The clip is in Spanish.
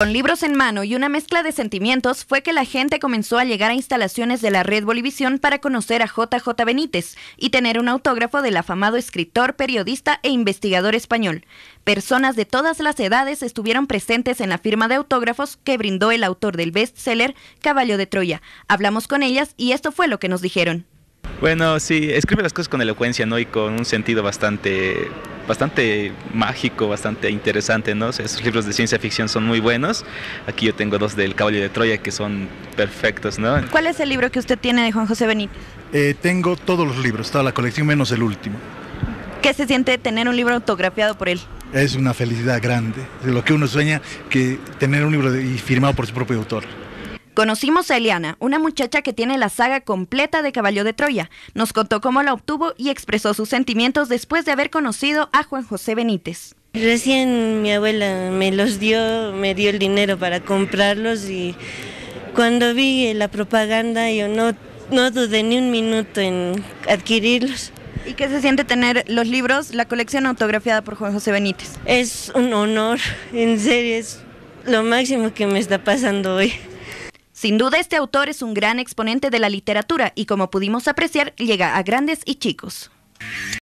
Con libros en mano y una mezcla de sentimientos fue que la gente comenzó a llegar a instalaciones de la red Bolivisión para conocer a JJ Benítez y tener un autógrafo del afamado escritor, periodista e investigador español. Personas de todas las edades estuvieron presentes en la firma de autógrafos que brindó el autor del bestseller Caballo de Troya. Hablamos con ellas y esto fue lo que nos dijeron. Bueno, sí, escribe las cosas con elocuencia, ¿no? Y con un sentido bastante, bastante mágico, bastante interesante, ¿no? esos libros de ciencia ficción son muy buenos. Aquí yo tengo dos del Caballo de Troya que son perfectos, ¿no? ¿Cuál es el libro que usted tiene de Juan José Benítez? Eh, tengo todos los libros, toda la colección menos el último. ¿Qué se siente tener un libro autografiado por él? Es una felicidad grande, de lo que uno sueña que tener un libro y firmado por su propio autor. Conocimos a Eliana, una muchacha que tiene la saga completa de Caballo de Troya. Nos contó cómo la obtuvo y expresó sus sentimientos después de haber conocido a Juan José Benítez. Recién mi abuela me los dio, me dio el dinero para comprarlos y cuando vi la propaganda yo no, no dudé ni un minuto en adquirirlos. ¿Y qué se siente tener los libros, la colección autografiada por Juan José Benítez? Es un honor, en serio, es lo máximo que me está pasando hoy. Sin duda este autor es un gran exponente de la literatura y como pudimos apreciar llega a grandes y chicos.